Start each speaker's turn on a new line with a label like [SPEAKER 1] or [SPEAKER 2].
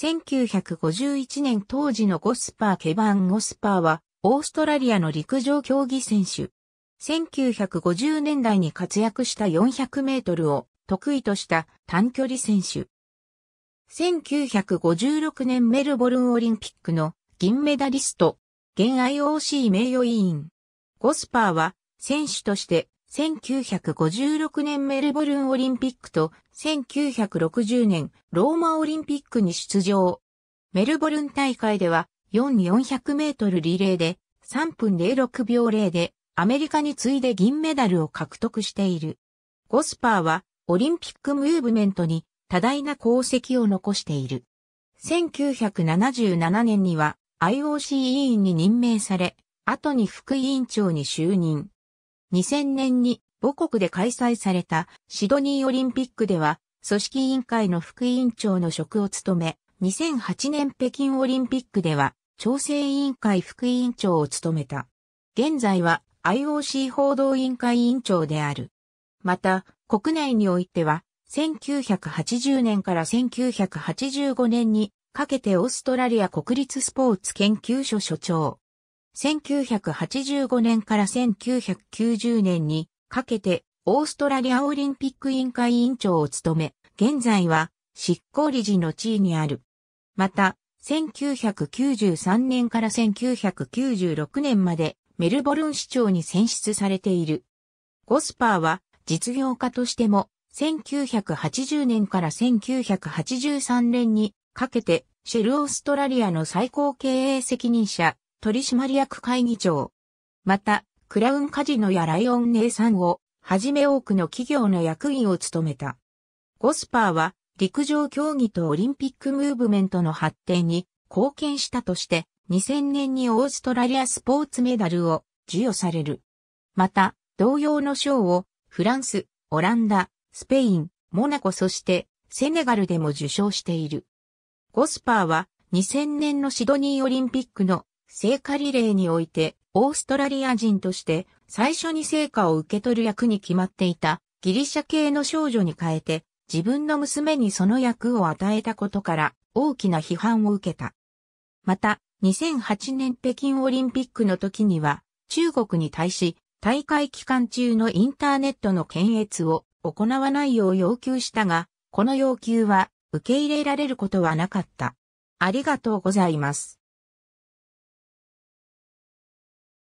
[SPEAKER 1] 1951年当時のゴスパー・ケバン・ゴスパーは、オーストラリアの陸上競技選手。1950年代に活躍した400メートルを得意とした短距離選手。1956年メルボルンオリンピックの銀メダリスト、現 IOC 名誉委員。ゴスパーは選手として1956年メルボルンオリンピックと1960年ローマオリンピックに出場。メルボルン大会では4400メートルリレーで3分06秒0でアメリカに次いで銀メダルを獲得している。ゴスパーはオリンピックムーブメントに多大な功績を残している。1977年には IOC 委員に任命され、後に副委員長に就任。2000年に母国で開催されたシドニーオリンピックでは組織委員会の副委員長の職を務め、2008年北京オリンピックでは調整委員会副委員長を務めた。現在は IOC 報道委員会委員長である。また、国内においては、1980年から1985年にかけてオーストラリア国立スポーツ研究所所長、1985年から1990年にかけてオーストラリアオリンピック委員会委員長を務め、現在は執行理事の地位にある。また、1993年から1996年までメルボルン市長に選出されている。ゴスパーは実業家としても1980年から1983年にかけてシェルオーストラリアの最高経営責任者取締役会議長。また、クラウンカジノやライオン姉さんを、はじめ多くの企業の役員を務めた。ゴスパーは、陸上競技とオリンピックムーブメントの発展に貢献したとして、2000年にオーストラリアスポーツメダルを授与される。また、同様の賞をフランス、オランダ、スペイン、モナコそしてセネガルでも受賞している。ゴスパーは2000年のシドニーオリンピックの聖火リレーにおいて、オーストラリア人として最初に聖火を受け取る役に決まっていたギリシャ系の少女に変えて自分の娘にその役を与えたことから大きな批判を受けた。また、2008年北京オリンピックの時には中国に対し大会期間中のインターネットの検閲を行わないよう要求したが、この要求は受け入れられることはなかった。ありがとうございます。